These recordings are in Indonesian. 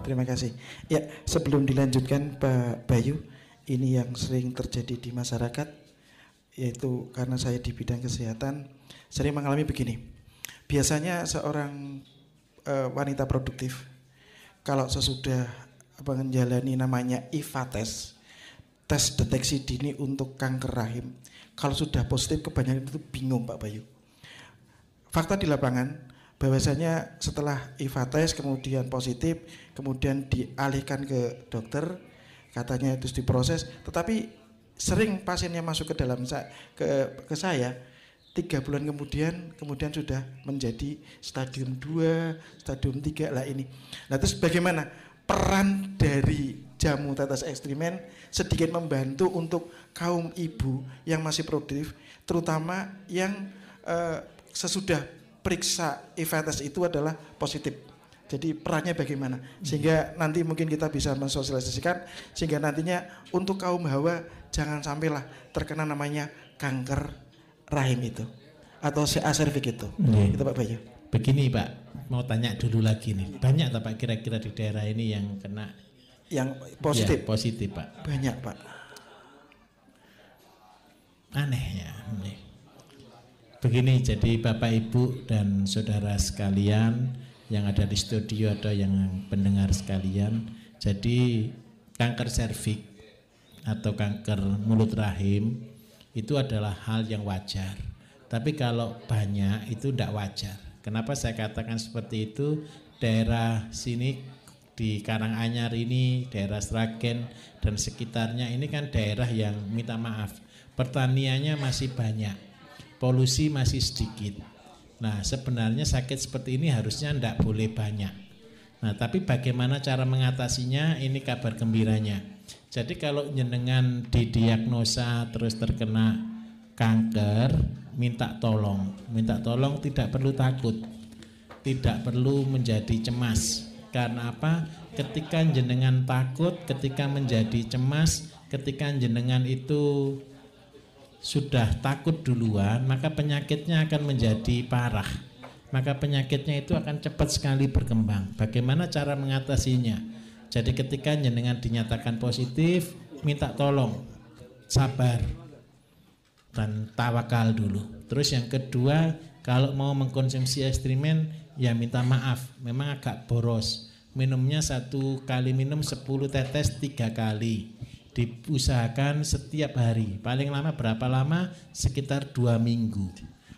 Terima kasih. Ya, sebelum dilanjutkan Pak Bayu, ini yang sering terjadi di masyarakat yaitu karena saya di bidang kesehatan sering mengalami begini. Biasanya seorang e, wanita produktif kalau sesudah menjalani namanya IVA tes, tes deteksi dini untuk kanker rahim, kalau sudah positif kebanyakan itu bingung Pak Bayu. Fakta di lapangan bahwasanya setelah IVA tes kemudian positif, kemudian dialihkan ke dokter, katanya itu diproses, tetapi sering pasiennya masuk ke dalam ke ke saya tiga bulan kemudian kemudian sudah menjadi stadium 2, stadium 3 lah ini. Nah terus bagaimana peran dari jamu tetes ekstrimen sedikit membantu untuk kaum ibu yang masih produktif, terutama yang eh, sesudah periksa event itu adalah positif. Jadi perannya bagaimana? Sehingga nanti mungkin kita bisa mensosialisasikan sehingga nantinya untuk kaum hawa jangan sampailah terkena namanya kanker rahim itu atau CA cervix itu. Hmm. Itu Pak Bayu. Begini Pak, mau tanya dulu lagi nih. Banyak tak Pak kira-kira di daerah ini yang kena yang positif? Ya, positif Pak. Banyak Pak. Aneh ya. Begini, jadi Bapak Ibu dan saudara sekalian yang ada di studio atau yang pendengar sekalian, jadi kanker serviks atau kanker mulut rahim itu adalah hal yang wajar. Tapi kalau banyak itu tidak wajar. Kenapa saya katakan seperti itu? Daerah sini di Karanganyar ini, daerah Sragen dan sekitarnya ini kan daerah yang minta maaf pertaniannya masih banyak polusi masih sedikit. Nah, sebenarnya sakit seperti ini harusnya tidak boleh banyak. Nah, tapi bagaimana cara mengatasinya? Ini kabar gembiranya. Jadi kalau jenengan didiagnosa terus terkena kanker, minta tolong. Minta tolong tidak perlu takut. Tidak perlu menjadi cemas. Karena apa? Ketika jenengan takut, ketika menjadi cemas, ketika jenengan itu sudah takut duluan, maka penyakitnya akan menjadi parah. Maka penyakitnya itu akan cepat sekali berkembang. Bagaimana cara mengatasinya? Jadi ketika dengan dinyatakan positif, minta tolong, sabar, dan tawakal dulu. Terus yang kedua, kalau mau mengkonsumsi ekstrimen, ya minta maaf, memang agak boros. Minumnya satu kali minum 10 tetes tiga kali diusahakan setiap hari paling lama berapa lama sekitar dua minggu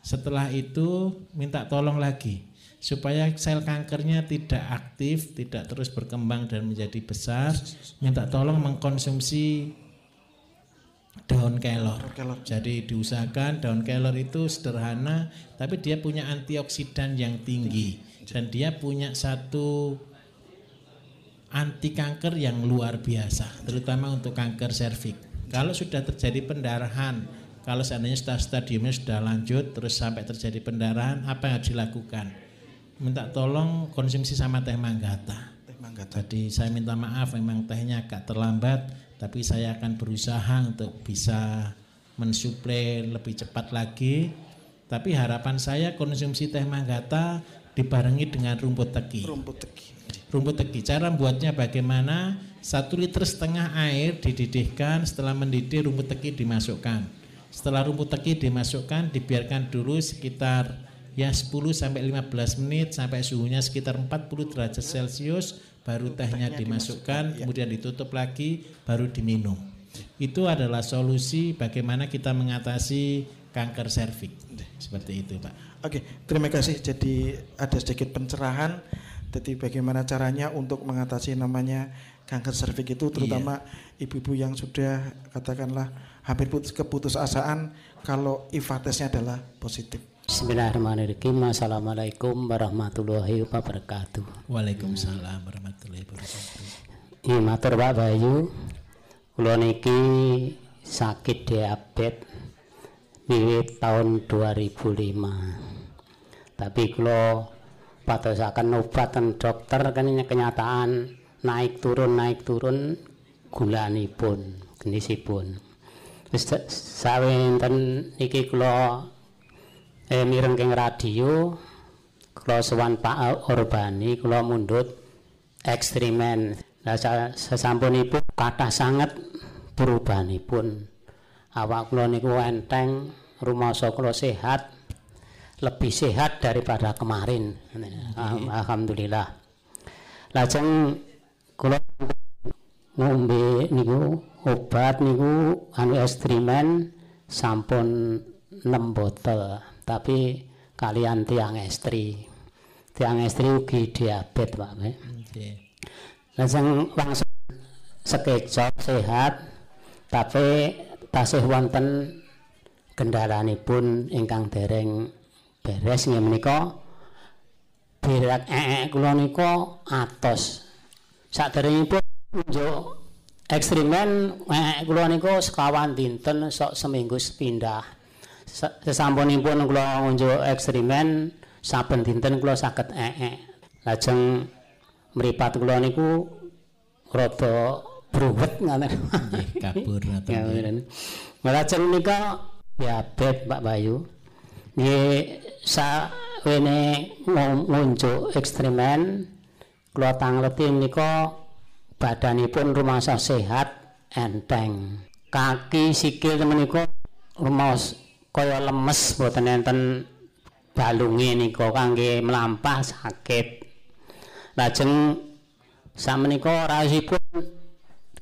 setelah itu minta tolong lagi supaya sel kankernya tidak aktif tidak terus berkembang dan menjadi besar minta tolong mengkonsumsi daun kelor. daun kelor. Jadi diusahakan daun kelor itu sederhana, tapi dia punya antioksidan yang tinggi dan dia punya satu anti kanker yang luar biasa, terutama untuk kanker serviks. Kalau sudah terjadi pendarahan, kalau seandainya stadiumnya sudah lanjut terus sampai terjadi pendarahan, apa yang harus dilakukan? Minta tolong konsumsi sama teh manggata. Teh manggata. Jadi saya minta maaf memang tehnya agak terlambat, tapi saya akan berusaha untuk bisa mensuplai lebih cepat lagi. Tapi harapan saya konsumsi teh manggata dibarengi dengan rumput teki. Rumput teki rumput tegi. Cara buatnya bagaimana? Satu liter setengah air dididihkan, setelah mendidih rumput tegi dimasukkan. Setelah rumput tegi dimasukkan, dibiarkan dulu sekitar ya 10 sampai 15 menit sampai suhunya sekitar 40 derajat Celcius, baru tehnya dimasukkan, iya. kemudian ditutup lagi, baru diminum. Itu adalah solusi bagaimana kita mengatasi kanker serviks. Seperti itu, Pak. Oke, terima kasih. Jadi ada sedikit pencerahan jadi bagaimana caranya untuk mengatasi namanya kanker serviks itu terutama iya. ibu-ibu iya. yang sudah katakanlah hampir putus keputusasaan kalau IVA tesnya adalah positif. Bismillahirrahmanirrahim. Assalamualaikum warahmatullahi wabarakatuh. Waalaikumsalam warahmatullahi wabarakatuh. Iya, matur Pak Bayu. Kula niki sakit diabetes wiwit tahun 2005. Tapi kalau padosaken obaten dokter kan kene kenyataan naik turun naik turun gulanipun jenisipun wis sawenten iki kula eh mireng keng radio kula sowan Pak Urbani kula mundut ekstrimen nah, sesampunipun kathah sanget perubahanipun awak kula niku enteng rumah kula sehat lebih sehat daripada kemarin. Okay. Iya. Alhamdulillah. Lajeng kula ngombe niku obat niku anu estrimen sampun 6 botol, tapi kalian tiang estri. Tiang estri ugi diabetes, Pak. Okay. Lajeng langsung sekejap sehat tapi tasih wonten kendhalanipun ingkang dereng beres nggih menika berak ee eh-, eh, kula nika atos saderengipun unjuk ekstrimen ee eh, kula nika sekawan dinten sok seminggu sepindah sesampunipun kula unjuk ekstrimen saben dinten kula saged ee lajeng mripat kula niku rada bruwet ngaten nggih kabur ngaten menika diabetes Pak Bayu Ini sakwene ngunjuk ekstrimen, keluar tangleti ini kok badani pun rumasa sehat, enteng. Kaki, sikil temen ini kaya lemes buat enten balungi ini kok, kangge melampah sakit. Lajeng sa ini kok rasipun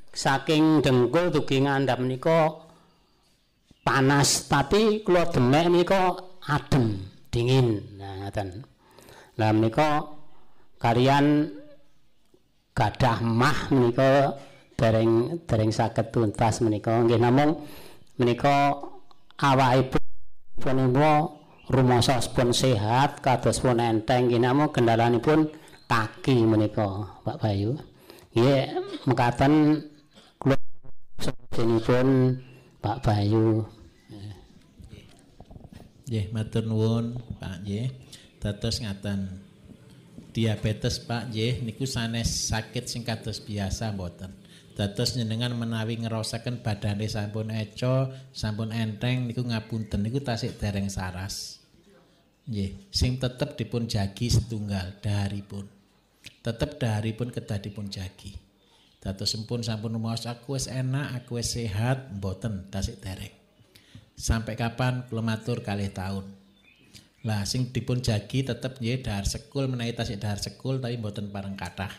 saking dengkul dugi ngandap ini panas, tapi keluar demek ini adem dingin nah ngaten lah menika kalian gadah mah menika dereng dereng saged tuntas menika nggih namung menika awake pun rumasa pun sehat kados pun enteng nggih namung kendalanipun kaki menika Pak Bayu nggih mekaten kula pun Pak Bayu Nggih, matur nuwun, Pak nggih. Dados ngaten. Diabetes Pak nggih niku sanes sakit sing kados biasa mboten. Dados jenengan menawi ngerosaken badane sampun eco, sampun enteng niku ngapunten niku tasik dereng saras. Nggih, sing tetep dipun jagi setunggal daharipun. Tetep daharipun kedah dipun jagi. Dados sempun sampun rumaos aku wis enak, aku wis sehat, mboten tasik dereng sampai kapan kelematur kali tahun, Lah sing dipun jagi tetep ya dahar sekul tas tasik dahar sekul tapi mboten parang kathah.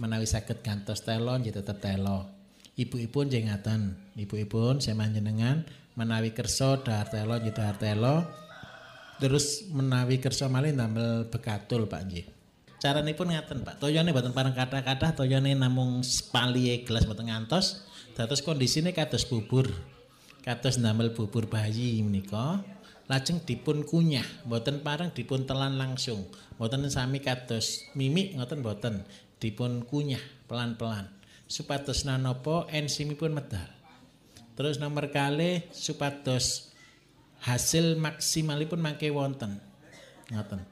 Menawi sakit gantos telon ya tetep telo. Ibu-ibu pun ngaten, ibu-ibu semanjenengan menawi kerso dahar telo ya dahar telo. Terus menawi kerso malih ndamel bekatul Pak cara Carane pun ngaten Pak, toyone parang pareng katah toyo toyone namung spalie gelas mboten ngantos, kondisi nih kados bubur kados namel bubur bayi menika lajeng dipun kunyah boten parang dipun telan langsung boten sami kados mimik ngoten boten dipun kunyah pelan-pelan supados nanopo pun medal terus nomor kali supados hasil maksimalipun mangke wonten ngoten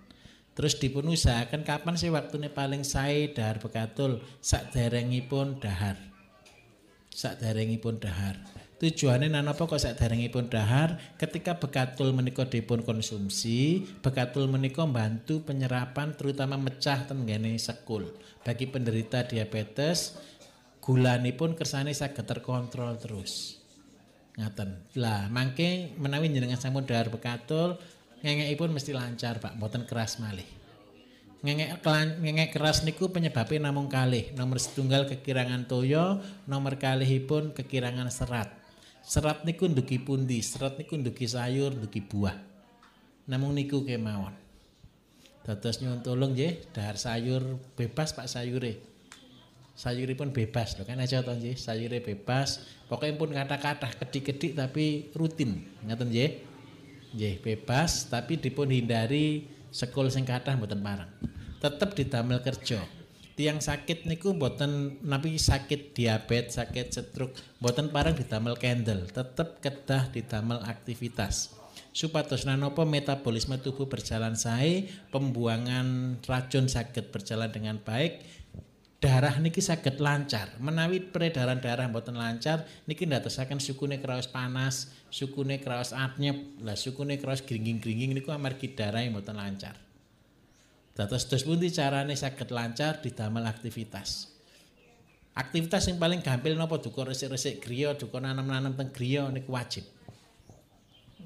Terus dipun usahakan kapan sih waktunya paling saya dahar bekatul sak derengipun dahar. Sak derengipun dahar. Tujuannya nana nanapa kok pun dahar ketika bekatul meniko dipun konsumsi, bekatul meniko bantu penyerapan terutama mecah tenggane sekul. Bagi penderita diabetes, gula ini pun kersane saya terkontrol terus. Ngaten. Lah, mangke menawi jenengan sampun dahar bekatul, pun mesti lancar, Pak, boten keras malih. Ngengek, kelan, ngengek keras niku penyebabnya namung kali, nomor setunggal kekirangan toyo nomor kali pun kekirangan serat Serat niku nduki pundi? Serat niku nduki sayur, nduki buah. namun niku kemawon. Dados nyuwun tolong nggih, dahar sayur bebas Pak sayure. sayure pun bebas lho kan aja to nggih, sayure bebas. pokoknya pun kata-kata kedik-kedik tapi rutin. Ngaten nggih. Nggih, bebas tapi dipun hindari sekol sing kathah mboten parang. Tetep didamel kerja tiang sakit niku mboten napi sakit diabetes, sakit stroke, mboten parang ditamel candle, tetap kedah ditamel aktivitas. Supados nanopo metabolisme tubuh berjalan sae, pembuangan racun sakit berjalan dengan baik, darah niki sakit lancar menawi peredaran darah mboten lancar niki suku sukune kraos panas sukune kraos atnyep lah sukune kraos gringing-gringing niku amargi darah mboten lancar Dados dados pun di carane sakit lancar di damel aktivitas. Aktivitas yang paling gampil nopo dukur resik-resik griyo, dukur nanam-nanam teng griyo, ini kewajib.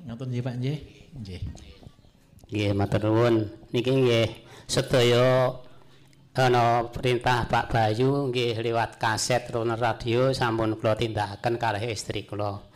Ngatun ya Pak Nje? Nje. Nje, maturun. Niki nje, sedoyo ana perintah Pak Bayu nggih liwat kaset runner radio sampun kula tindakaken kalih istri kula.